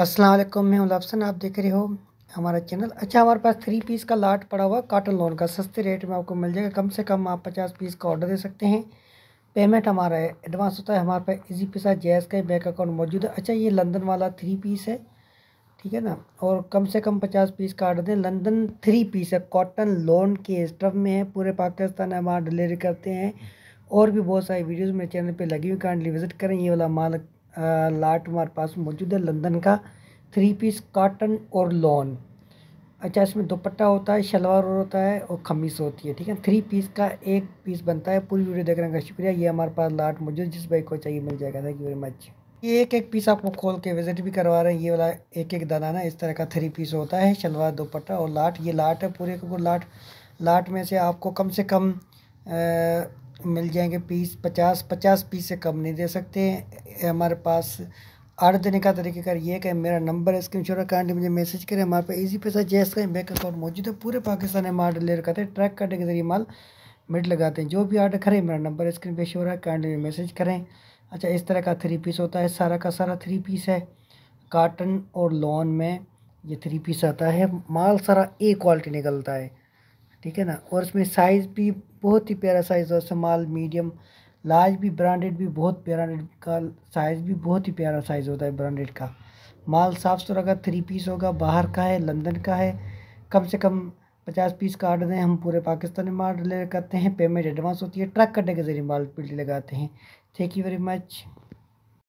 अस्सलाम वालेकुम मैं हूँ आप देख रहे हो हमारा चैनल अच्छा हमारे पास थ्री पीस का लाट पड़ा हुआ काटन लोन का सस्ते रेट में आपको मिल जाएगा कम से कम आप पचास पीस का ऑर्डर दे सकते हैं पेमेंट हमारा है एडवांस होता है हमारे पास इजी के जैस का बैंक अकाउंट मौजूद है अच्छा ये लंदन वाला थ्री पीस है ठीक है ना और कम से कम पचास पीस का ऑर्डर दें लंदन थ्री पीस है कॉटन लोन के स्टफ में है पूरे पाकिस्तान में हमारा डिलीवरी करते हैं और भी बहुत सारी वीडियोज़ मेरे चैनल पर लगी हुई कांडली विजिट करें ये वाला माल लाट हमारे पास मौजूद है लंदन का थ्री पीस काटन और लॉन अच्छा इसमें दुपट्टा होता है शलवार होता है और खमीस होती है ठीक है थ्री पीस का एक पीस बनता है पूरी वीडियो देखने का शुक्रिया ये हमारे पास लाट मौजूद जिस भाई को चाहिए मिल जाएगा थैंक यू वेरी मच ये एक एक पीस आपको खोल के विजिट भी करवा रहे हैं ये वाला एक एक दाना ना इस तरह का थ्री पीस होता है शलवार दोपट्टा और लाट ये लाट है पूरे को लाट लाट में से आपको कम से कम आ, मिल जाएंगे पीस पचास पचास पीस से कम नहीं दे सकते हमारे पास आर्डर देने का तरीक़ेकार ये कहें मेरा नंबर है स्क्रीन शॉट कांटे मुझे मैसेज करें हमारे पास इजी पैसा जैस का बैंक अकाउंट मौजूद है पूरे पाकिस्तान में माल डिलेर करते हैं ट्रैक करने के जरिए माल मिट लगाते हैं जो भी आर्डर करें मेरा नंबर स्क्रीन पे शोर है कैंड में मैसेज करें अच्छा इस तरह का थ्री पीस होता है सारा का सारा थ्री पीस है काटन और लॉन में ये थ्री पीस आता है माल सारा ए क्वालिटी निकलता है ठीक है ना और इसमें साइज़ भी बहुत ही प्यारा साइज़ और स्मॉल मीडियम लार्ज भी ब्रांडेड भी बहुत ब्रांडेड का साइज़ भी बहुत ही प्यारा साइज़ होता है ब्रांडेड का माल साफ सुथरा का थ्री पीस होगा बाहर का है लंदन का है कम से कम पचास पीस का आर्डर दें हम पूरे पाकिस्तान में माल डिलीवर करते हैं पेमेंट एडवांस होती है ट्रक करने के ज़रिए माल डिलीवर लगाते हैं थैंक यू वेरी मच